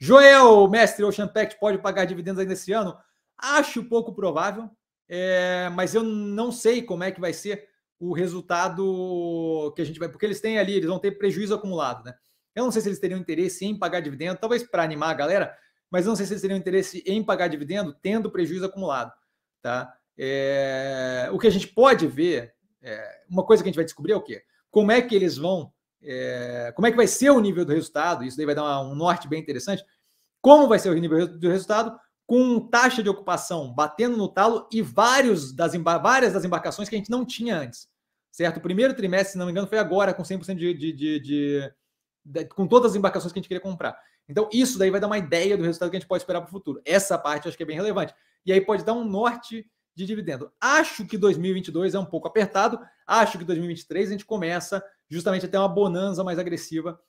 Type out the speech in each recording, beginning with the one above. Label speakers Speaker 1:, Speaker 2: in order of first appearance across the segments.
Speaker 1: Joel, mestre, Ocean Pact pode pagar dividendos ainda esse ano? Acho pouco provável, é, mas eu não sei como é que vai ser o resultado que a gente vai. Porque eles têm ali, eles vão ter prejuízo acumulado, né? Eu não sei se eles teriam interesse em pagar dividendo, talvez para animar a galera, mas eu não sei se eles teriam interesse em pagar dividendo tendo prejuízo acumulado, tá? É, o que a gente pode ver, é, uma coisa que a gente vai descobrir é o quê? Como é que eles vão é, como é que vai ser o nível do resultado, isso daí vai dar uma, um norte bem interessante, como vai ser o nível do resultado, com taxa de ocupação batendo no talo e vários das, várias das embarcações que a gente não tinha antes, certo? O primeiro trimestre, se não me engano, foi agora com 100% de, de, de, de, de... com todas as embarcações que a gente queria comprar. Então, isso daí vai dar uma ideia do resultado que a gente pode esperar para o futuro. Essa parte eu acho que é bem relevante. E aí pode dar um norte de dividendo. Acho que 2022 é um pouco apertado, acho que 2023 a gente começa justamente até uma bonança mais agressiva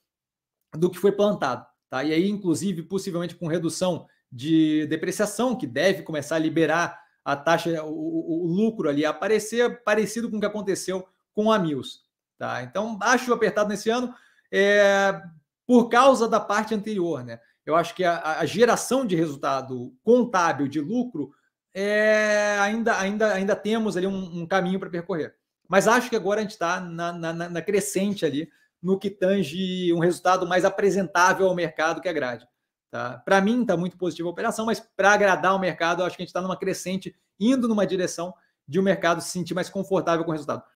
Speaker 1: do que foi plantado. Tá? E aí, inclusive, possivelmente com redução de depreciação, que deve começar a liberar a taxa, o, o lucro ali a aparecer, parecido com o que aconteceu com a Mills. Tá? Então, acho apertado nesse ano é, por causa da parte anterior. Né? Eu acho que a, a geração de resultado contábil de lucro é, ainda, ainda, ainda temos ali um, um caminho para percorrer. Mas acho que agora a gente está na, na, na, crescente ali no que tange um resultado mais apresentável ao mercado que agrade. Tá? Para mim, está muito positiva a operação, mas para agradar o mercado, acho que a gente está numa crescente, indo numa direção de o um mercado se sentir mais confortável com o resultado.